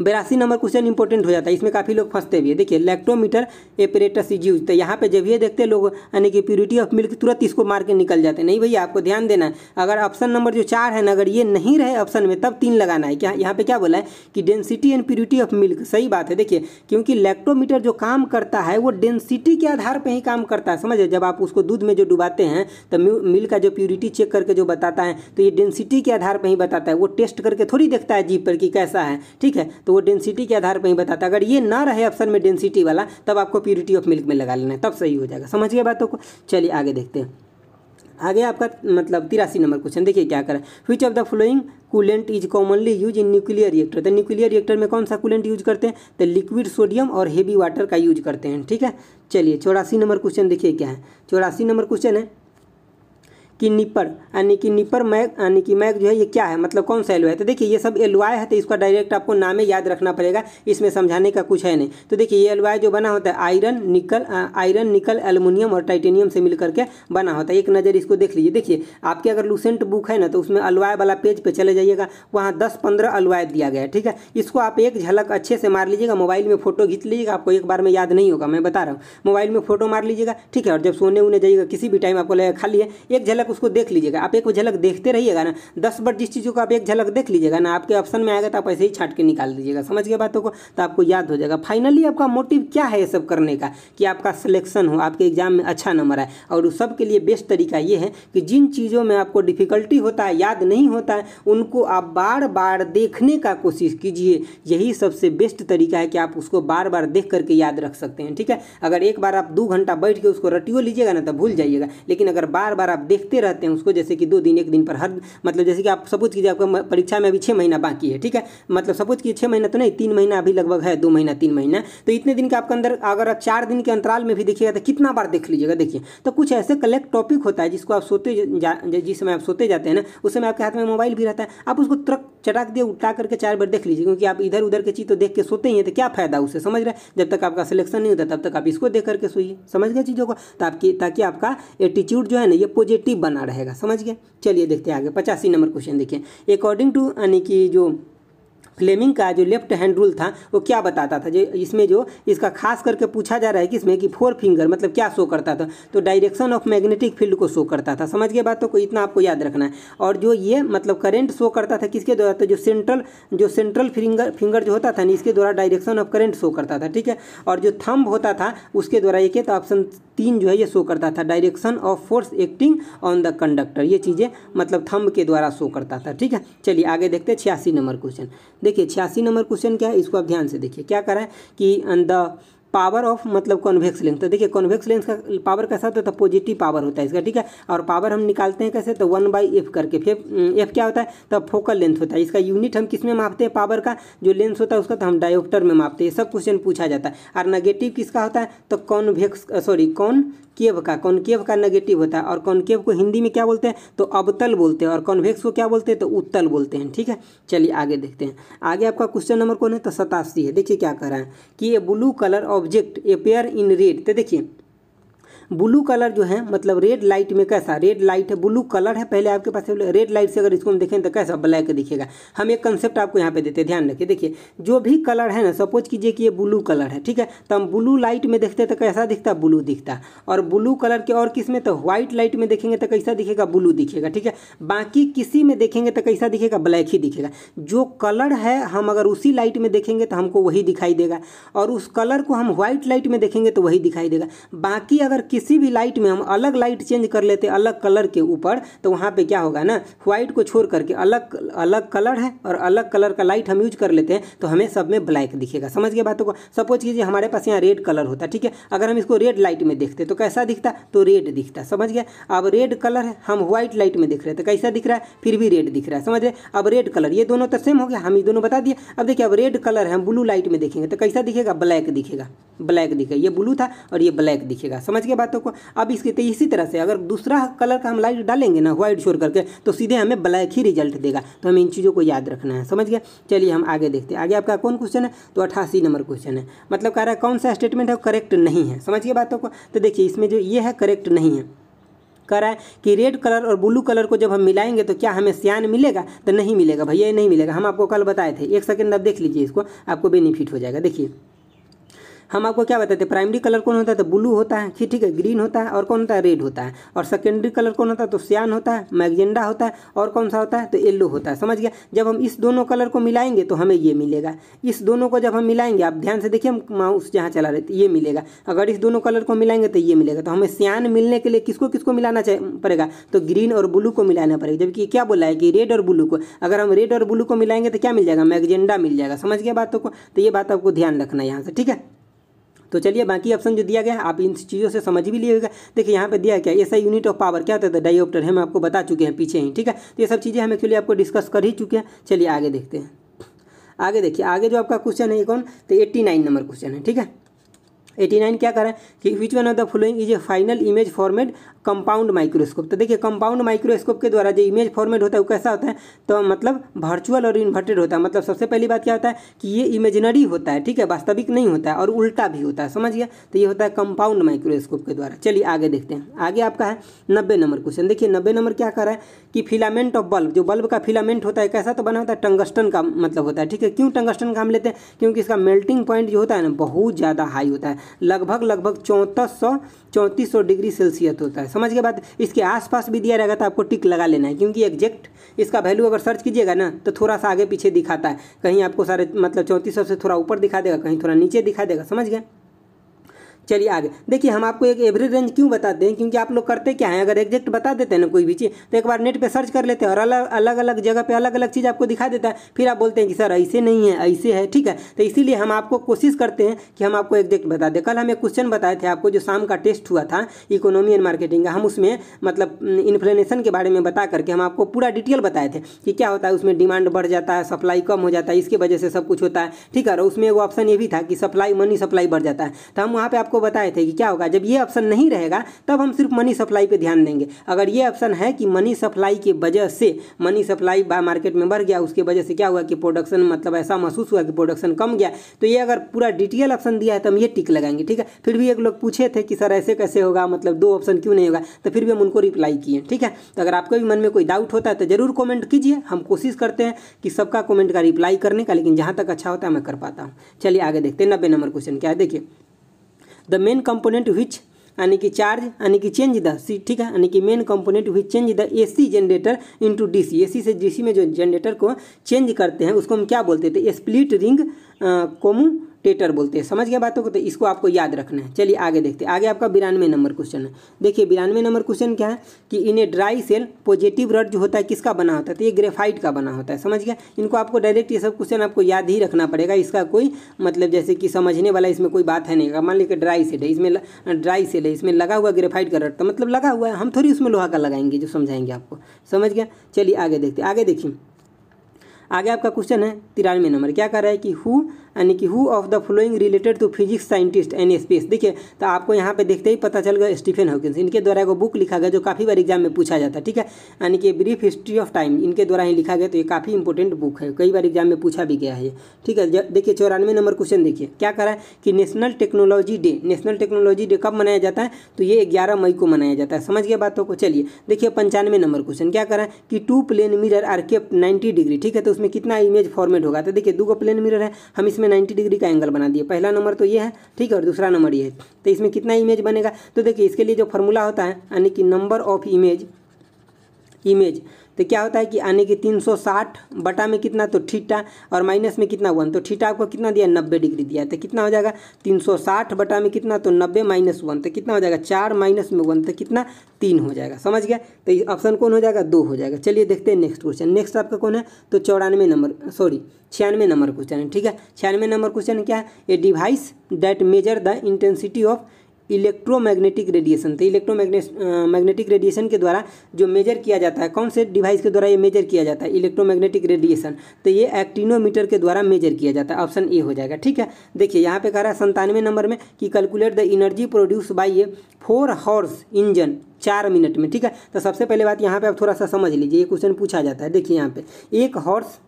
बयासी नंबर क्वेश्चन इंपॉर्टेंट हो जाता है इसमें काफ़ी लोग फंसते भी है देखिए लैक्टोमीटर एपरेटस इज यूज तो यहाँ पे जब ये देखते हैं लोग यानी कि प्योरिटी ऑफ मिल्क तुरंत इसको मार के निकल जाते हैं नहीं भैया आपको ध्यान देना है अगर ऑप्शन नंबर जो चार है ना अगर ये नहीं रहे ऑप्शन में तब तीन लगाना है क्या यहाँ पे क्या बोला है कि density and purity of milk सही बात है देखिए क्योंकि लैक्टोमीटर जो काम करता है वो डेंसिटी के आधार पर ही काम करता है समझे जब आप उसको दूध में जो डुबाते हैं तो मिल्क का जो प्योरिटी चेक करके जो बताता है तो ये डेंसिटी के आधार पर ही बताता है वो टेस्ट करके थोड़ी देखता है जीप पर कि कैसा है ठीक है तो वो डेंसिटी के आधार पर ही बताता अगर ये ना रहे ऑप्शन में डेंसिटी वाला तब आपको प्योरिटी ऑफ मिल्क में लगा लेना है तब सही हो जाएगा समझ गया बातों को चलिए आगे देखते हैं आगे आपका मतलब तिरासी नंबर क्वेश्चन देखिए क्या करें which of the following coolant is commonly use in nuclear reactor तो न्यूक्लियर रिएक्टर में कौन सा कूलेंट यूज करते हैं तो लिक्विड सोडियम और हेवी वाटर का यूज करते हैं ठीक है चलिए चौरासी नंबर क्वेश्चन देखिए क्या है चौरासी नंबर क्वेश्चन है कि निपर यानी कि निपर मैग यानी कि मैग जो है ये क्या है मतलब कौन सा एलो है तो देखिए ये सब एलो है तो इसका डायरेक्ट आपको नामे याद रखना पड़ेगा इसमें समझाने का कुछ है नहीं तो देखिए ये एलो जो बना होता है आयरन निकल आयरन निकल एलुमिनियम और टाइटेनियम से मिलकर के बना होता है एक नज़र इसको देख लीजिए देखिए आपके अगर लूसेंट बुक है ना तो उसमें अलवाय वाला पेज पर पे चले जाइएगा वहाँ दस पंद्रह अलवाय दिया गया है ठीक है इसको आप एक झलक अच्छे से मार लीजिएगा मोबाइल में फोटो खींच लीजिएगा आपको एक बार में याद नहीं होगा मैं बता रहा हूँ मोबाइल में फोटो मार लीजिएगा ठीक है और जब सोने उने जाइएगा किसी भी टाइम आपको लगेगा खाली है एक झलक झलक उसको देख लीजिएगा आप एक झलक देखते रहिएगा ना दस बार जिस चीज़ों को आप एक झलक देख लीजिएगा ना आपके ऑप्शन में आएगा तो आप ऐसे ही छाट के निकाल दीजिएगा समझ गए बातों को तो आपको याद हो जाएगा फाइनली आपका मोटिव क्या है ये सब करने का कि आपका सिलेक्शन हो आपके एग्जाम में अच्छा नंबर आए और उस सबके लिए बेस्ट तरीका ये है कि जिन चीज़ों में आपको डिफिकल्टी होता है याद नहीं होता है उनको आप बार बार देखने का कोशिश कीजिए यही सबसे बेस्ट तरीका है कि आप उसको बार बार देख करके याद रख सकते हैं ठीक है अगर एक बार आप दो घंटा बैठ के उसको रटियो लीजिएगा ना तो भूल जाइएगा लेकिन अगर बार बार आप देखते देखते रहते हैं उसको जैसे कि दो दिन एक दिन पर हर मतलब जैसे कि आप सपोज कीजिए आपका परीक्षा में अभी छः महीना बाकी है ठीक है मतलब सपोज कीजिए छः महीना तो नहीं तीन महीना अभी लगभग है दो महीना तीन महीना तो इतने दिन के आपके अंदर अगर आप चार दिन के अंतराल में भी देखिएगा तो कितना बार देख लीजिएगा देखिए तो कुछ ऐसे कलेक्ट टॉपिक होता है जिसको आप सोते जिस समय आप सोते जाते हैं ना उस समय आपके हाथ में मोबाइल भी रहता है आप उसको तुरक चटाक दिए उठा करके चार बार देख लीजिए क्योंकि आप इधर उधर की चीज़ तो देख के सोते ही हैं तो क्या फायदा उसे समझ रहे जब तक आपका सिलेक्शन नहीं होता तब तक आप इसको देख करके सोइए समझ गए चीज़ों को ताकि ताकि आपका एटीट्यूड जो है ना ये पॉजिटिव बना रहेगा समझ गया चलिए देखते हैं आगे पचासी नंबर क्वेश्चन देखिए अकॉर्डिंग टू यानी कि जो फ्लेमिंग का जो लेफ्ट हैंड रूल था वो क्या बताता था जो इसमें जो इसका खास करके पूछा जा रहा है कि इसमें कि फोर फिंगर मतलब क्या शो करता था तो डायरेक्शन ऑफ मैग्नेटिक फील्ड को शो करता था समझ गए बात तो इतना आपको याद रखना है और जो ये मतलब करेंट शो करता था किसके द्वारा तो जो सेंट्रल जो सेंट्रल फिंगर फिंगर जो होता था ना इसके द्वारा डायरेक्शन ऑफ करेंट शो करता था ठीक है और जो थम्ब होता था उसके द्वारा ये तो ऑप्शन तीन जो है ये शो करता था direction of force acting on the conductor ये चीज़ें मतलब थम्ब के द्वारा शो करता था ठीक है चलिए आगे देखते हैं छियासी नंबर क्वेश्चन देखिए छियासी नंबर क्वेश्चन क्या है इसको आप ध्यान से देखिए क्या करें है कि द पावर ऑफ मतलब कॉन्वेक्स लेंस तो देखिए कॉन्वेक्स लेंस का पावर कैसा होता है तो पॉजिटिव पावर होता है इसका ठीक है और पावर हम निकालते हैं कैसे तो वन बाई एफ करके फिर एफ हम्म, क्या होता है तो फोकल लेंथ होता है इसका यूनिट हम किस में मापते हैं पावर का जो लेंस होता है उसका तो हम डायोप्टर में मापते हैं सब क्वेश्चन पूछा जाता है और नेगेटिव किसका होता है तो कॉन्वेक्स सॉरी कौन केव का कॉनकेव का नेगेटिव होता है और कॉनकेव को हिंदी में क्या बोलते हैं तो अबतल बोलते हैं और कॉन्वेक्स को क्या बोलते हैं तो उत्तल बोलते हैं ठीक है चलिए आगे देखते हैं आगे आपका क्वेश्चन नंबर कौन है तो सतासी है देखिए क्या कह रहा है कि ये ब्लू कलर और ऑब्जेक्ट अपेयर इन रेड तो देखिए ब्लू कलर जो है मतलब रेड लाइट में कैसा रेड लाइट है ब्लू कलर है पहले आपके पास रेड लाइट से अगर इसको हम देखें तो कैसा ब्लैक दिखेगा हम एक कंसेप्ट आपको यहाँ पे देते हैं ध्यान रखिए देखिए जो भी कलर है ना सपोज कीजिए कि ये ब्लू कलर है ठीक है तो हम ब्लू लाइट में देखते तो कैसा दिखता ब्लू दिखता और ब्लू कलर के और किस में तो व्हाइट लाइट में देखेंगे तो कैसा दिखेगा ब्लू दिखेगा ठीक है बाकी किसी में देखेंगे तो कैसा दिखेगा ब्लैक ही दिखेगा जो कलर है हम अगर उसी लाइट में देखेंगे तो हमको वही दिखाई देगा और उस कलर को हम व्हाइट लाइट में देखेंगे तो वही दिखाई देगा बाकी अगर किस किसी भी लाइट में हम अलग लाइट चेंज कर लेते हैं अलग कलर के ऊपर तो वहाँ पे क्या होगा ना व्हाइट को छोड़ करके अलग अलग कलर है और अलग कलर का लाइट हम यूज कर लेते हैं तो हमें सब में ब्लैक दिखेगा समझ गए बातों को सपोज कीजिए हमारे पास यहाँ रेड कलर होता ठीक है अगर हम इसको रेड लाइट में देखते तो कैसा दिखता तो रेड दिखता समझ गया अब रेड कलर है हम व्हाइट लाइट में देख रहे थे तो कैसा दिख रहा है फिर भी रेड दिख रहा है समझ रहे अब रेड कलर ये दोनों तो सेम हो गया हम ये दोनों बता दिए अब देखिए अब रेड कलर है हम ब्लू लाइट में देखेंगे तो कैसा दिखेगा ब्लैक दिखेगा ब्लैक दिखेगा ये ब्लू था और ये ब्लैक दिखेगा समझ गए बात तो अब इसके तो इसी तरह से अगर दूसरा कलर का हम लाइट डालेंगे ना व्हाइट शोर करके तो सीधे हमें ब्लैक ही रिजल्ट देगा तो हमें इन चीज़ों को याद रखना है समझ गया चलिए हम आगे देखते हैं आगे आपका कौन क्वेश्चन है तो अठासी नंबर क्वेश्चन है मतलब कह रहा है कौन सा स्टेटमेंट है करेक्ट नहीं है समझ गया बातों को तो देखिए इसमें जो ये है करेक्ट नहीं है कह रहा है कि रेड कलर और ब्लू कलर को जब हम मिलाएंगे तो क्या हमें सियान मिलेगा तो नहीं मिलेगा भैया नहीं मिलेगा हम आपको कल बताए थे एक सेकेंड आप देख लीजिए इसको आपको बेनिफिट हो जाएगा देखिए हम आपको क्या बताते हैं प्राइमरी कलर कौन होता है तो ब्लू होता है ठीक है ग्रीन होता है और कौन होता है रेड होता है और सेकेंडरी कलर कौन होता है तो सियान होता है मैगजेंडा होता है और कौन सा होता है तो येल्लो होता है समझ गया जब हम इस दोनों कलर को मिलाएंगे तो हमें ये मिलेगा इस दोनों को जब हम मिलाएंगे आप ध्यान से देखिए हम माउस जहाँ चला रहे थे ये मिलेगा अगर इस दोनों कलर को मिलाएंगे तो ये मिलेगा तो हमें सियान मिलने के लिए किसको किसको मिलाना पड़ेगा तो ग्रीन और ब्लू को मिलाना पड़ेगा जबकि क्या बोला है कि रेड और ब्लू को अगर हम रेड और ब्लू को मिलाएंगे तो क्या मिल जाएगा मैगजेंडा मिल जाएगा समझ गया बातों को तो ये बात आपको ध्यान रखना है यहाँ से ठीक है तो चलिए बाकी ऑप्शन जो दिया गया आप इन चीज़ों से समझ भी लिए होगा देखिए यहाँ पे दिया क्या ऐसा यूनिट ऑफ पावर क्या होता है डाइऑप्टर हम आपको बता चुके हैं पीछे ही ठीक है तो ये सब चीज़ें हम एक्चुअली आपको डिस्कस कर ही चुके हैं चलिए आगे देखते हैं आगे देखिए आगे जो आपका क्वेश्चन है कौन तो एट्टी नाइन नंबर क्वेश्चन है ठीक है 89 नाइन क्या करें कि which one of the following is a final image format compound microscope तो देखिए कंपाउंड माइक्रोस्कोप के द्वारा जो इमेज फॉर्मेट होता है वो कैसा होता है तो मतलब वर्चुअल और इन्वर्टेड होता है मतलब सबसे पहली बात क्या होता है कि ये इमेजिनरी होता है ठीक है वास्तविक नहीं होता है और उल्टा भी होता है समझिए तो ये होता है कंपाउंड माइक्रोस्कोप के द्वारा चलिए आगे देखते हैं आगे आपका है नब्बे नंबर क्वेश्चन देखिए नब्बे नंबर क्या कर रहा है कि फिलामेंट ऑफ बल्ब जो बल्ब का फिलामेंट होता है कैसा तो बना होता है टंगस्टन का मतलब होता है ठीक है क्यों टंगस्टन का हम लेते हैं क्योंकि इसका मेल्टिंग पॉइंट जो होता है ना बहुत ज़्यादा हाई होता है लगभग लगभग चौंतीस सौ चौंतीस सौ डिग्री सेल्सियस होता है समझ के बाद इसके आसपास भी दिया रहेगा तो आपको टिक लगा लेना है क्योंकि एग्जैक्ट इसका वैल्यू अगर सर्च कीजिएगा ना तो थोड़ा सा आगे पीछे दिखाता है कहीं आपको सारे मतलब चौंतीस से थोड़ा ऊपर दिखा देगा कहीं थोड़ा नीचे दिखा देगा समझ गया चलिए आगे देखिए हम आपको एक एवरेज रेंज क्यों बताते हैं क्योंकि आप लोग करते क्या हैं अगर एग्जैक्ट बता देते हैं ना कोई भी चीज़ तो एक बार नेट पर सर्च कर लेते हैं और अलग अलग अलग जगह पर अलग अलग चीज़ आपको दिखा देता है फिर आप बोलते हैं कि सर ऐसे नहीं है ऐसे है ठीक है तो इसीलिए हम आपको कोशिश करते हैं कि हम आपको एग्जैक्ट बता दें कल हम एक क्वेश्चन बताए थे आपको जो शाम का टेस्ट हुआ था इकोनॉमी एंड मार्केटिंग का हम उसमें मतलब इन्फ्लेशन के बारे में बता करके हम आपको पूरा डिटेल बताए थे कि क्या होता है उसमें डिमांड बढ़ जाता है सप्लाई कम हो जाता है इसकी वजह से सब कुछ होता है ठीक है और उसमें एक ऑप्शन ये भी था कि सप्लाई मनी सप्लाई बढ़ जाता है तो हम वहाँ पर आपको बताए थे कि क्या होगा जब ये ऑप्शन नहीं रहेगा तब हम सिर्फ मनी सप्लाई पे ध्यान देंगे अगर ये ऑप्शन है कि मनी सप्लाई की वजह से मनी सप्लाई बाय मार्केट में बढ़ गया उसके वजह से क्या हुआ कि प्रोडक्शन मतलब ऐसा महसूस हुआ कि प्रोडक्शन कम गया तो ये अगर पूरा डिटेल ऑप्शन दिया है तो हम ये टिक लगाएंगे ठीक है फिर भी एक लोग पूछे थे कि सर ऐसे कैसे होगा मतलब दो ऑप्शन क्यों नहीं होगा तो फिर भी हम उनको रिप्लाई किए ठीक है तो अगर आपके भी मन में कोई डाउट होता है तो जरूर कॉमेंट कीजिए हम कोशिश करते हैं कि सबका कॉमेंट का रिप्लाई करने का लेकिन जहाँ तक अच्छा होता है मैं कर पाता हूँ चलिए आगे देखते हैं नब्बे नंबर क्वेश्चन क्या है देखिए द मेन कंपोनेंट विच यानी कि चार्ज यानी कि चेंज द सी ठीक है यानी कि main component which change the AC generator into DC AC से डीसी में जो जनरेटर को चेंज करते हैं उसको हम क्या बोलते थे स्प्लिट रिंग कोमुटेटर बोलते हैं समझ गया बातों को तो इसको आपको याद रखना है चलिए आगे देखते हैं आगे आपका बिरानवे नंबर क्वेश्चन है देखिए बिरानवे नंबर क्वेश्चन क्या है कि इन्हें ड्राई सेल पॉजिटिव रड जो होता है किसका बना होता है तो ये ग्रेफाइट का बना होता है समझ गया इनको आपको डायरेक्ट ये सब क्वेश्चन आपको याद ही रखना पड़ेगा इसका कोई मतलब जैसे कि समझने वाला इसमें कोई बात है नहीं मान लीजिए ड्राई सेल है इसमें ड्राई सेल है इसमें लगा हुआ ग्रेफाइट का रड तो मतलब लगा हुआ है हम थोड़ी उसमें लोहा का लगाएंगे जो समझाएंगे आपको समझ गया चलिए आगे देखते आगे देखिए आगे आपका क्वेश्चन है तिरानवे नंबर क्या कर रहा है कि हु यानी कि who of the flowing related to physics scientist an space देखिए तो आपको यहाँ पे देखते ही पता चल गया स्टीफन हॉकिंस इनके द्वारा एक बुक लिखा गया जो काफ़ी बार एग्जाम में पूछा जाता है ठीक है यानी कि ब्रीफ हिस्ट्री ऑफ टाइम इनके द्वारा ही लिखा गया तो ये काफ़ी इंपॉर्टेंट बुक है कई बार एग्जाम में पूछा भी गया है ठीक है देखिए चौरानवे नंबर क्वेश्चन देखिए क्या करा है कि national technology day national technology day कब मनाया जाता है तो ये ग्यारह मई को मनाया जाता है समझ गए बातों को चलिए देखिए पंचानवे नंबर क्वेश्चन क्या करा है कि two plane mirror are kept ninety degree ठीक है तो उसमें कितना इमेज फॉर्मेट होगा तो देखिए दो प्लेन मिररर है हम इसमें इसमें नाइन्टी डिग्री का एंगल बना दिया पहला नंबर तो ये है ठीक है और दूसरा नंबर ये है तो इसमें कितना इमेज बनेगा तो देखिए इसके लिए जो फॉर्मूला होता है यानी कि नंबर ऑफ इमेज इमेज तो क्या होता है कि आने की 360 बटा में कितना तो ठीटा और माइनस में कितना वन तो ठीटा आपको कितना दिया नब्बे डिग्री दिया तो कितना हो जाएगा 360 बटा में कितना तो नब्बे माइनस वन तो कितना हो जाएगा चार माइनस में वन तो कितना तीन हो जाएगा समझ गया तो ऑप्शन कौन हो जाएगा दो हो जाएगा चलिए देखते हैं नेक्स्ट क्वेश्चन नेक्स्ट आपका कौन है तो चौरानवे नंबर सॉरी छियानवे नंबर क्वेश्चन है ठीक है छियानवे नंबर क्वेश्चन क्या है a device that measure the intensity of electromagnetic radiation तो इलेक्ट्रोमैग्नेटिक रेडिएशन के द्वारा जो मेजर किया जाता है कौन से डिवाइस के द्वारा ये मेजर किया जाता है इलेक्ट्रोमैग्नेटिक रेडिएशन तो ये एक्टिनोमीटर के द्वारा मेजर किया जाता है ऑप्शन ए हो जाएगा ठीक है देखिए यहाँ पे कह रहा है संतानवे नंबर में कि calculate the energy produce by a four horse engine चार मिनट में ठीक है तो सबसे पहले बात यहाँ पे आप थोड़ा सा समझ लीजिए ये क्वेश्चन पूछा जाता है देखिए यहाँ पे एक हॉर्स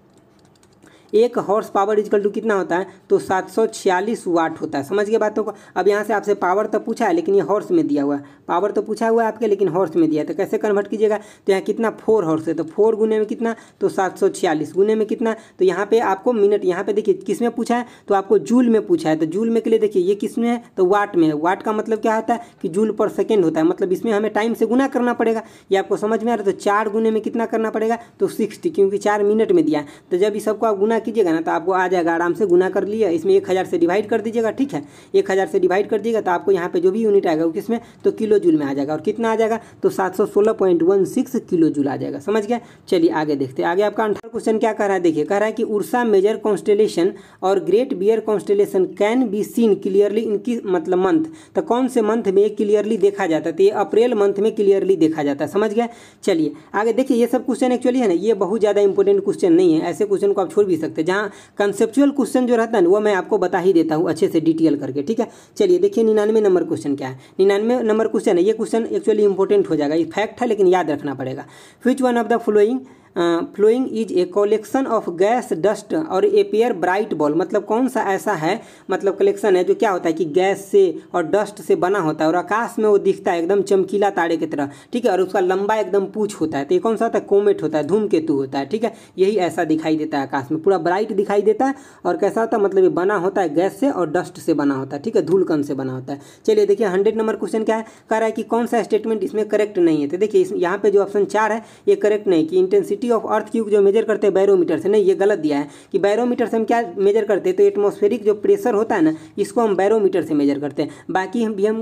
एक हॉर्स पावर इजकल टू कितना होता है तो सात सौ छियालीस वाट होता है समझ गए बातों को अब यहाँ से आपसे पावर तो पूछा है लेकिन ये हॉर्स में दिया हुआ है पावर तो पूछा हुआ है आपके लेकिन हॉर्स में दिया है तो कैसे कन्वर्ट कीजिएगा तो यहाँ कितना फोर हॉर्स है तो फोर गुने में कितना तो सात सौ छियालीस गुने में कितना तो यहाँ पे आपको मिनट यहाँ पे देखिए किस में पूछा है तो आपको जूल में पूछा है तो जूल में के लिए देखिए ये किस में है तो वाट में है वाट का मतलब क्या होता है कि जूल पर सेकेंड होता है मतलब इसमें हमें टाइम से गुना करना पड़ेगा ये आपको समझ में आ रहा है तो चार गुने में कितना करना पड़ेगा तो सिक्सटी क्योंकि चार मिनट में दिया है तो जब इस सबको आप गुना कीजिएगा ना तो आपको आ जाएगा आराम से गुना कर लिया इसमें एक हज़ार से डिवाइड कर दीजिएगा ठीक है एक हज़ार से डिवाइड कर दीजिएगा तो आपको यहाँ पे जो भी यूनिट आएगा वो किसमें तो किलो जूल में आ जाएगा और कितना आ जाएगा तो सात सौ सोलह point one six kilo joule आ जाएगा समझ गया चलिए आगे देखते हैं आगे आपका अंठार क्वेश्चन क्या कह रहा है देखिए कह रहा है कि उर्सा मेजर कॉन्स्टेलेशन और Great Bear constellation can be seen clearly इनकी मतलब मंथ तो कौन से मंथ में क्लियरली देखा जाता है तो ये अप्रैल मंथ में क्लियरली देखा जाता है समझ गया चलिए आगे देखिए ये सब क्वेश्चन एक्चुअली है ना ये बहुत ज़्यादा इंपॉर्टेंट क्वेश्चन नहीं है ऐसे क्वेश्चन को आप छोड़ भी सकते जहाँ कंसेप्चुअल क्वेश्चन जो रहता है ना वो मैं आपको बता ही देता हूँ अच्छे से डिटेल करके ठीक है चलिए देखिए निन्यानवे नंबर क्वेश्चन क्या है निन्यानवे नंबर क्वेश्चन है ये क्वेश्चन एक्चुअली इंपॉर्टेंट हो जाएगा ये फैक्ट है लेकिन याद रखना पड़ेगा which one of the following flowing is a collection of gas dust और ए पेयर ब्राइट बॉल मतलब कौन सा ऐसा है मतलब कलेक्शन है जो क्या होता है कि गैस से और डस्ट से बना होता है और आकाश में वो दिखता है एकदम चमकीला तारे की तरह ठीक है और उसका लंबा एकदम पूछ होता है तो ये कौन सा होता है कोमेट होता है केतु होता है ठीक है यही ऐसा दिखाई देता है आकाश में पूरा ब्राइट दिखाई देता है और कैसा होता है मतलब ये बना होता है गैस से और डस्ट से बना होता है ठीक है धूलकन से बना होता है चलिए देखिए हंड्रेड नंबर क्वेश्चन क्या है कह रहा है कि कौन सा स्टेटमेंट इसमें करेक्ट नहीं है तो देखिए यहाँ पे जो ऑप्शन चार है ये करेक्ट नहीं कि intensity velocity of earth cube जो मेजर करते हैं बैरोमीटर से नहीं ये गलत दिया है कि बैरोमीटर से हम क्या मेजर करते हैं तो एटमोस्फेरिक जो प्रेशर होता है ना इसको हम बैरोमीटर से मेजर करते हैं बाकी हम भी हम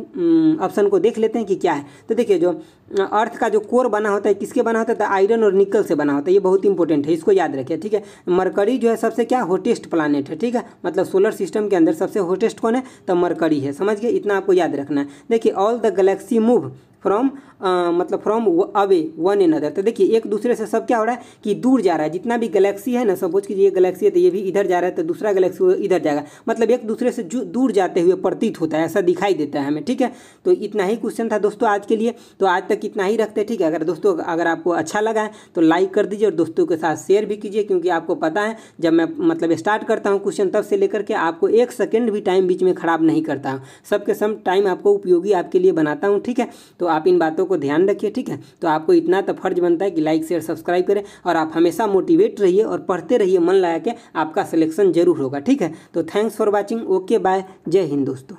ऑप्शन हम्म, को देख लेते हैं कि क्या है तो देखिए जो अर्थ का जो कोर बना होता है किसके बना होता है तो आयरन और निकल से बना होता है ये बहुत इंपॉर्टेंट है इसको याद रखिए ठीक है मरकरी जो है सबसे क्या होटेस्ट प्लानट है ठीक है मतलब सोलर सिस्टम के अंदर सबसे होटेस्ट कौन है तो मरकरी है समझ गए इतना आपको याद रखना है देखिए all the galaxy move from मतलब from away one another तो देखिए एक दूसरे से सब क्या हो रहा है कि दूर जा रहा है जितना भी गैलेक्सी है ना सपोज कीजिए ये गैलेक्सी है तो ये भी इधर जा रहा है तो दूसरा गैलेक्सी इधर जाएगा मतलब एक दूसरे से दूर जाते हुए प्रतीत होता है ऐसा दिखाई देता है हमें ठीक है तो इतना ही क्वेश्चन था दोस्तों आज के लिए तो आज तक इतना ही रखते हैं ठीक है अगर दोस्तों अगर आपको अच्छा लगा है तो लाइक कर दीजिए और दोस्तों के साथ शेयर भी कीजिए क्योंकि आपको पता है जब मैं मतलब स्टार्ट करता हूँ क्वेश्चन तब से लेकर के आपको एक सेकेंड भी टाइम बीच में खराब नहीं करता हूँ सबके सब टाइम आपको उपयोगी आपके लिए बनाता हूँ ठीक है तो आप इन बातों को ध्यान रखिए ठीक है तो आपको इतना तो फर्ज बनता है कि लाइक शेयर सब्सक्राइब करें और आप हमेशा मोटिवेट रहिए और पढ़ते रहिए मन लगा के आपका सिलेक्शन जरूर होगा ठीक है तो thanks for watching okay bye जय हिंद दोस्तों